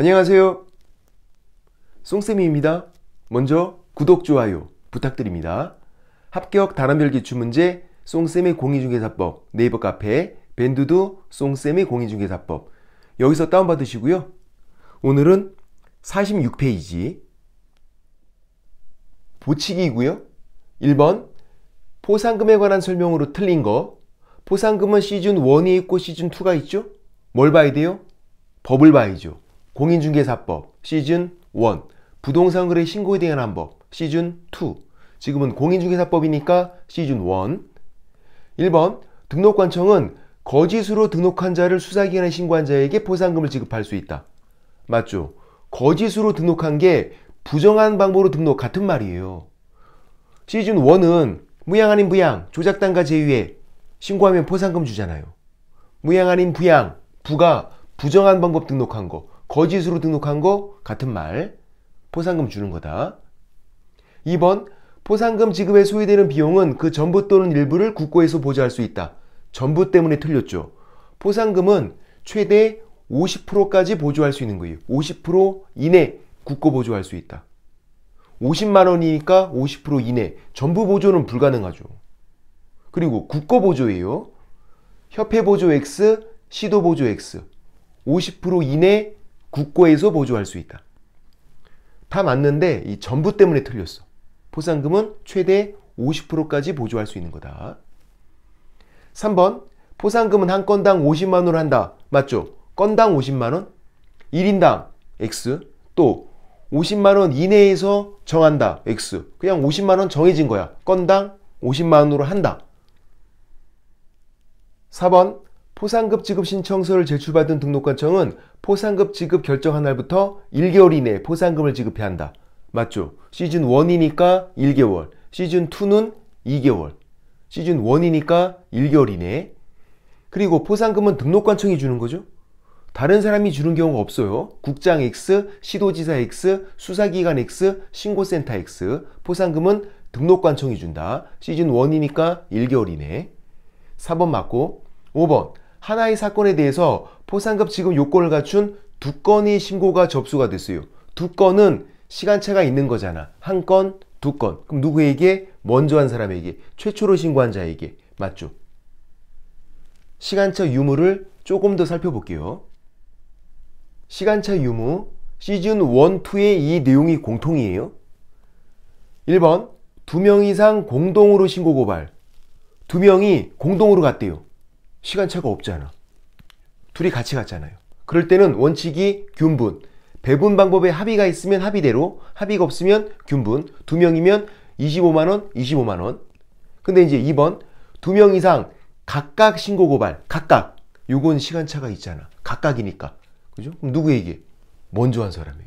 안녕하세요. 송쌤입니다. 먼저 구독, 좋아요 부탁드립니다. 합격 단원별 기출문제 송쌤의 공인중개사법 네이버 카페 밴두두 송쌤의 공인중개사법 여기서 다운받으시고요. 오늘은 46페이지 보치기이고요. 1번 포상금에 관한 설명으로 틀린 거 포상금은 시즌 1이 있고 시즌 2가 있죠? 뭘 봐야 돼요? 법을 봐야죠. 공인중개사법 시즌 1 부동산 거래 신고에 대한 안법 시즌 2 지금은 공인중개사법이니까 시즌 1 1번 등록관청은 거짓으로 등록한 자를 수사기관에 신고한 자에게 포상금을 지급할 수 있다. 맞죠? 거짓으로 등록한 게 부정한 방법으로 등록 같은 말이에요. 시즌 1은 무양 아닌 부양, 조작단가 제휴에 신고하면 포상금 주잖아요. 무양 아닌 부양, 부가 부정한 방법 등록한 거 거짓으로 등록한 거 같은 말보상금 주는 거다. 2번 보상금 지급에 소요되는 비용은 그 전부 또는 일부를 국고에서 보조할 수 있다. 전부 때문에 틀렸죠. 보상금은 최대 50%까지 보조할 수 있는 거예요. 50% 이내 국고 보조할 수 있다. 50만 원이니까 50% 이내 전부 보조는 불가능하죠. 그리고 국고 보조예요. 협회 보조 X, 시도 보조 X. 50% 이내 국고에서 보조할 수 있다. 다 맞는데 이 전부 때문에 틀렸어. 포상금은 최대 50%까지 보조할 수 있는 거다. 3번 포상금은 한 건당 50만 원을 한다. 맞죠? 건당 50만 원? 1인당 X 또 50만 원 이내에서 정한다. X 그냥 50만 원 정해진 거야. 건당 50만 원으로 한다. 4번 포상급 지급 신청서를 제출받은 등록관청은 포상급 지급 결정한 날부터 1개월 이내에 포상금을 지급해야 한다. 맞죠? 시즌 1이니까 1개월, 시즌 2는 2개월, 시즌 1이니까 1개월 이내에. 그리고 포상금은 등록관청이 주는 거죠? 다른 사람이 주는 경우가 없어요. 국장 X, 시도지사 X, 수사기관 X, 신고센터 X, 포상금은 등록관청이 준다. 시즌 1이니까 1개월 이내에. 4번 맞고, 5번 하나의 사건에 대해서 포상급 지급 요건을 갖춘 두 건의 신고가 접수가 됐어요. 두 건은 시간차가 있는 거잖아. 한 건, 두 건. 그럼 누구에게? 먼저 한 사람에게. 최초로 신고한 자에게. 맞죠? 시간차 유무를 조금 더 살펴볼게요. 시간차 유무 시즌 1, 2의 이 내용이 공통이에요. 1번 두 명 이상 공동으로 신고 고발 두 명이 공동으로 갔대요. 시간차가 없잖아. 둘이 같이 갔잖아요. 그럴 때는 원칙이 균분. 배분 방법에 합의가 있으면 합의대로, 합의가 없으면 균분. 두 명이면 25만원, 25만원. 근데 이제 2번, 두 명 이상 각각 신고 고발, 각각. 요건 시간차가 있잖아. 각각이니까. 그죠? 그럼 누구에게? 먼저 한 사람에게.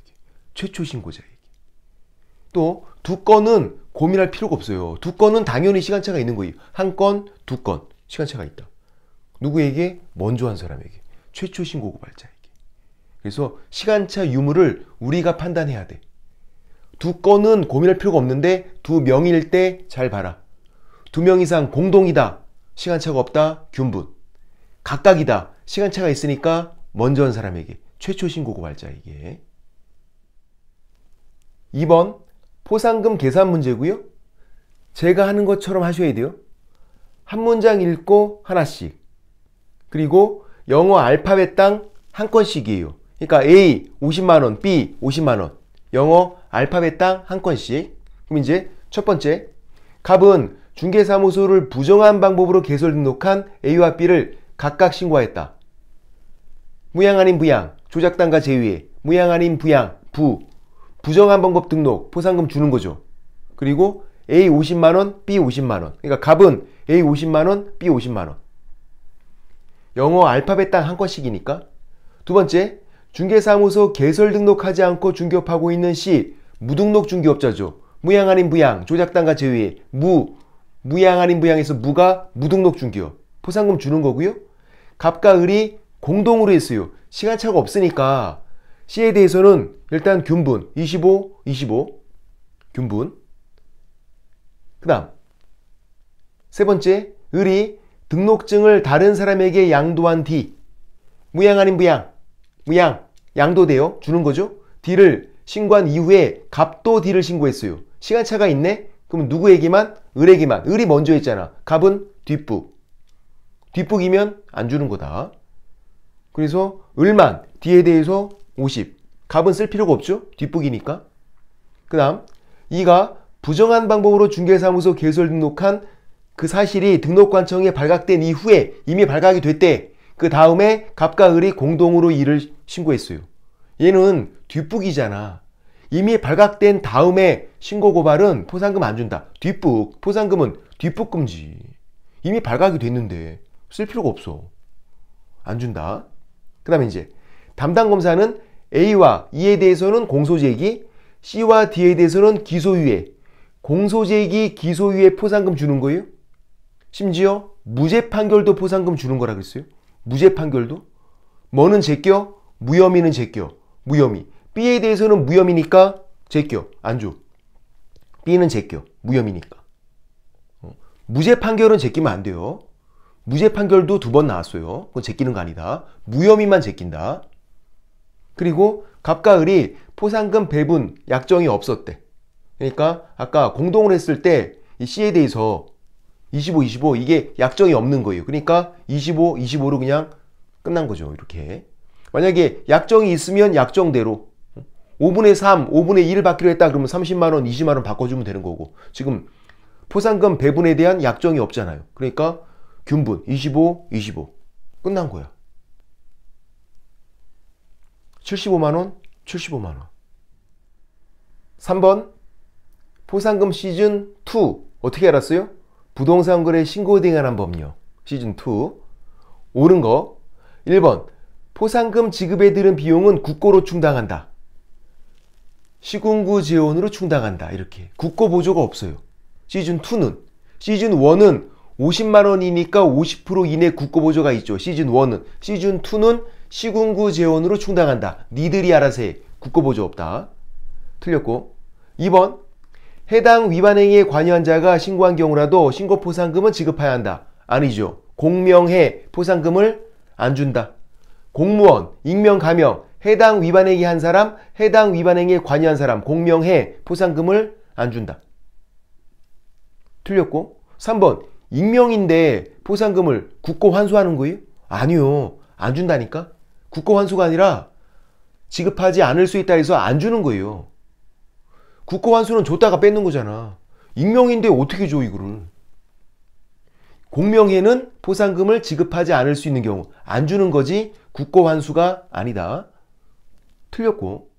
최초 신고자에게. 또, 두 건은 고민할 필요가 없어요. 두 건은 당연히 시간차가 있는 거예요. 한 건, 두 건. 시간차가 있다. 누구에게? 먼저 한 사람에게. 최초 신고 고발자에게. 그래서 시간차 유무를 우리가 판단해야 돼. 두 건은 고민할 필요가 없는데 두 명일 때 잘 봐라. 두 명 이상 공동이다. 시간차가 없다. 균분. 각각이다. 시간차가 있으니까 먼저 한 사람에게. 최초 신고 고발자에게. 2번 포상금 계산 문제고요. 제가 하는 것처럼 하셔야 돼요. 한 문장 읽고 하나씩. 그리고 영어 알파벳당 한 건씩이에요. 그러니까 A 50만원, B 50만원. 영어 알파벳당 한 건씩. 그럼 이제 첫 번째, 갑은 중개사무소를 부정한 방법으로 개설 등록한 A와 B를 각각 신고하였다. 무양 아닌 부양, 조작단가 제외, 무양 아닌 부양, 부, 부정한 방법 등록, 포상금 주는 거죠. 그리고 A 50만원, B 50만원. 그러니까 갑은 A 50만원, B 50만원. 영어 알파벳 당한권씩이니까두 번째, 중개사무소 개설 등록하지 않고 중개업하고 있는 시 무등록 중개업자죠. 무양 아닌 무양, 조작당과 제외, 무, 무양 아닌 무양에서 무가 무등록 중개업. 포상금 주는 거고요. 갑과 을이 공동으로 했어요. 시간차가 없으니까 시에 대해서는 일단 균분 25, 25 균분 그 다음 세 번째 을이 등록증을 다른 사람에게 양도한 뒤 무양 아닌 무양 무양 양도돼요 주는 거죠 뒤를 신고한 이후에 갑도 뒤를 신고했어요 시간차가 있네 그럼 누구에게만 을에게만 을이 먼저 했잖아 갑은 뒷북 뒷북이면 안 주는 거다 그래서 을만 뒤에 대해서 50 갑은 쓸 필요가 없죠 뒷북이니까 그 다음 이가 부정한 방법으로 중개사무소 개설 등록한 그 사실이 등록관청에 발각된 이후에 이미 발각이 됐대. 그 다음에 갑과 을이 공동으로 이를 신고했어요. 얘는 뒷북이잖아. 이미 발각된 다음에 신고 고발은 포상금 안 준다. 뒷북. 포상금은 뒷북 금지. 이미 발각이 됐는데 쓸 필요가 없어. 안 준다. 그 다음에 이제 담당 검사는 A와 E에 대해서는 공소제기, C와 D에 대해서는 기소유예. 공소제기, 기소유예 포상금 주는 거예요? 심지어 무죄 판결도 포상금 주는 거라 그랬어요. 무죄 판결도. 뭐는 제껴, 무혐의는 제껴. 무혐의. B에 대해서는 무혐의니까 제껴. 안 줘. B는 제껴. 무혐의니까. 어. 무죄 판결은 제끼면 안 돼요. 무죄 판결도 두 번 나왔어요. 그건 제끼는 거 아니다. 무혐의만 제낀다. 그리고 갑과 을이 포상금 배분 약정이 없었대. 그러니까 아까 공동을 했을 때 이 C에 대해서 25, 25 이게 약정이 없는 거예요. 그러니까 25, 25로 그냥 끝난 거죠. 이렇게. 만약에 약정이 있으면 약정대로 5분의 3, 5분의 1을 받기로 했다 그러면 30만원, 20만원 바꿔주면 되는 거고 지금 포상금 배분에 대한 약정이 없잖아요. 그러니까 균분 25, 25 끝난 거야. 75만원, 75만원 3번 포상금 시즌 2 어떻게 알았어요? 부동산 거래 신고에 관한 법령 시즌2 옳은 거 1번 포상금 지급에 들은 비용은 국고로 충당한다. 시군구 재원으로 충당한다. 이렇게 국고 보조가 없어요. 시즌2는 시즌1은 50만원이니까 50% 이내 국고 보조가 있죠. 시즌1은 시즌2는 시군구 재원으로 충당한다. 니들이 알아서 해. 국고 보조 없다. 틀렸고 2번 해당 위반 행위에 관여한 자가 신고한 경우라도 신고 포상금은 지급해야 한다. 아니죠. 공명해 포상금을 안 준다. 공무원, 익명, 가명, 해당 위반 행위 한 사람, 해당 위반 행위에 관여한 사람, 공명해 포상금을 안 준다. 틀렸고 3번 익명인데 포상금을 국고 환수하는 거예요? 아니요. 안 준다니까. 국고 환수가 아니라 지급하지 않을 수 있다 해서 안 주는 거예요. 국고환수는 줬다가 뺏는 거잖아. 익명인데 어떻게 줘 이거를. 공명에는 포상금을 지급하지 않을 수 있는 경우 안 주는 거지 국고환수가 아니다. 틀렸고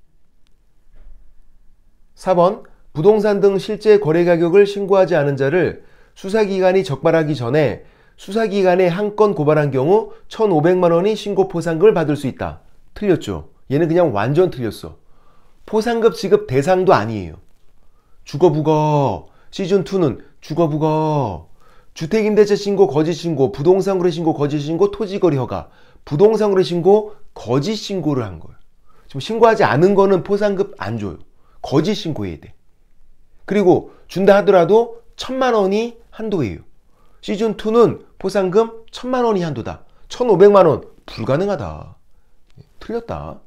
4번 부동산 등 실제 거래 가격을 신고하지 않은 자를 수사기관이 적발하기 전에 수사기관에 한 건 고발한 경우 1,500만 원이 신고 포상금을 받을 수 있다. 틀렸죠. 얘는 그냥 완전 틀렸어. 포상급 지급 대상도 아니에요. 주거부거 시즌2는 주거부거 주택임대차 신고 거짓 신고 부동산 거래 신고 거짓 신고 토지거래 허가 부동산 거래 신고 거짓 신고를 한 거예요. 지금 신고하지 않은 거는 포상급 안 줘요. 거짓 신고해야 돼. 그리고 준다 하더라도 천만 원이 한도예요. 시즌2는 포상금 천만 원이 한도다. 천오백만 원 불가능하다. 예, 틀렸다.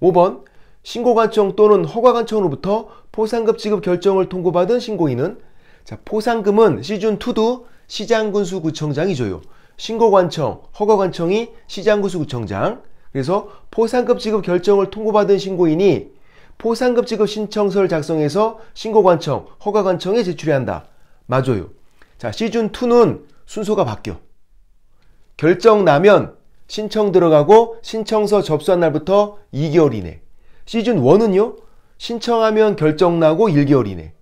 5번 신고관청 또는 허가관청으로부터 포상급 지급 결정을 통고받은 신고인은 자, 포상금은 시즌2도 시장군수구청장이 줘요. 신고관청, 허가관청이 시장군수구청장. 그래서 포상급 지급 결정을 통고받은 신고인이 포상급 지급 신청서를 작성해서 신고관청, 허가관청에 제출해야 한다. 맞아요. 자, 시즌2는 순서가 바뀌어. 결정 나면 신청 들어가고 신청서 접수한 날부터 2개월 이내. 시즌 1은요, 신청하면 결정나고 1개월 이내.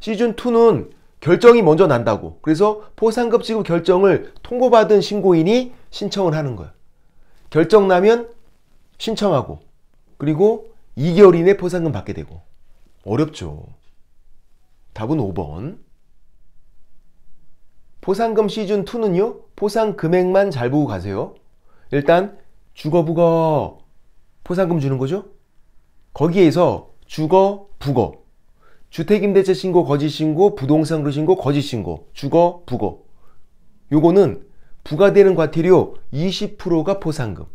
시즌 2는 결정이 먼저 난다고. 그래서 포상급 지급 결정을 통보받은 신고인이 신청을 하는 거야. 결정 나면 신청하고, 그리고 2개월 이내 포상금 받게 되고. 어렵죠. 답은 5번. 포상금 시즌 2는요, 포상 금액만 잘 보고 가세요. 일단, 주거부거 포상금 주는 거죠? 거기에서 주거, 부거 주택임대차 신고, 거짓 신고, 부동산 으로 신고, 거짓 신고, 주거, 부거 요거는 부과되는 과태료 20%가 포상금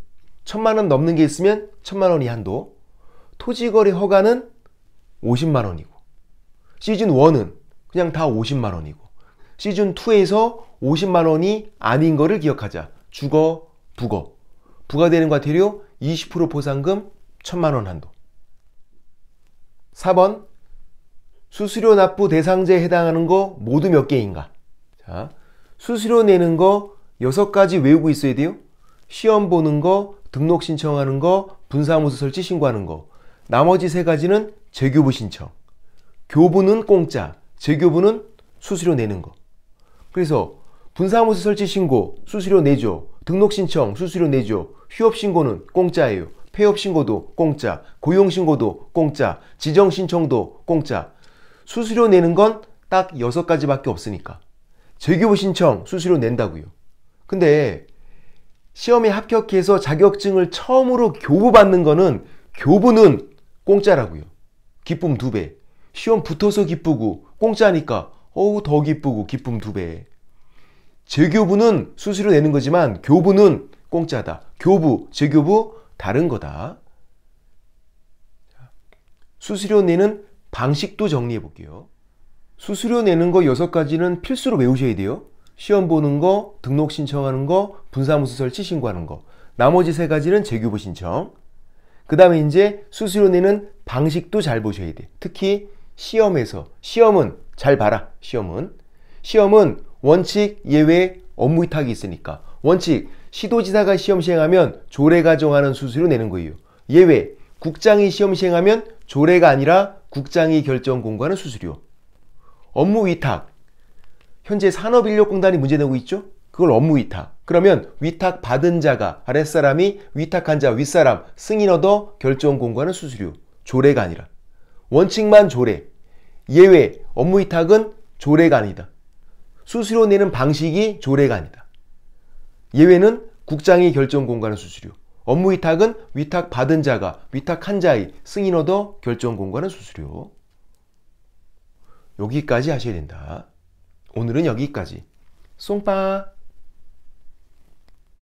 천만원 넘는 게 있으면 천만원이 한도 토지거래 허가는 50만원이고 시즌1은 그냥 다 50만원이고 시즌2에서 50만원이 아닌 거를 기억하자 주거, 부거 부과되는 과태료 20% 포상금 천만원 한도 4번 수수료 납부 대상자에 해당하는 거 모두 몇 개인가? 자, 수수료 내는 거 6가지 외우고 있어야 돼요. 시험 보는 거, 등록 신청하는 거, 분사무소 설치 신고하는 거. 나머지 3 가지는 재교부 신청. 교부는 공짜, 재교부는 수수료 내는 거. 그래서 분사무소 설치 신고 수수료 내죠. 등록 신청 수수료 내죠. 휴업 신고는 공짜예요. 폐업 신고도 공짜, 고용 신고도 공짜, 지정 신청도 공짜. 수수료 내는 건 딱6 가지밖에 없으니까. 재교부 신청 수수료 낸다고요. 근데 시험에 합격해서 자격증을 처음으로 교부 받는 거는 교부는 공짜라고요. 기쁨 두 배. 시험 붙어서 기쁘고 공짜니까 어우 더 기쁘고 기쁨 두 배. 재교부는 수수료 내는 거지만 교부는 공짜다. 교부, 재교부 다른 거다. 수수료 내는 방식도 정리해 볼게요. 수수료 내는 거 6가지는 필수로 외우셔야 돼요. 시험 보는 거, 등록 신청하는 거, 분사무소 설치 신고하는 거. 나머지 세 가지는 재규부 신청. 그 다음에 이제 수수료 내는 방식도 잘 보셔야 돼. 특히 시험에서 시험은 잘 봐라. 시험은 시험은 원칙 예외 업무 위탁이 있으니까 원칙 시도지사가 시험 시행하면 조례가 정하는 수수료 내는 거예요. 예외 국장이 시험 시행하면 조례가 아니라 국장이 결정 공고하는 수수료. 업무 위탁. 현재 산업인력공단이 문제되고 있죠? 그걸 업무 위탁. 그러면 위탁 받은 자가 아랫사람이 위탁한 자 윗사람 승인 얻어 결정 공고하는 수수료. 조례가 아니라. 원칙만 조례. 예외 업무 위탁은 조례가 아니다. 수수료 내는 방식이 조례가 아니다. 예외는 국장이 결정 공간의 수수료, 업무 위탁은 위탁 받은 자가 위탁한 자의 승인 얻어 결정 공간의 수수료. 여기까지 하셔야 된다. 오늘은 여기까지. 송파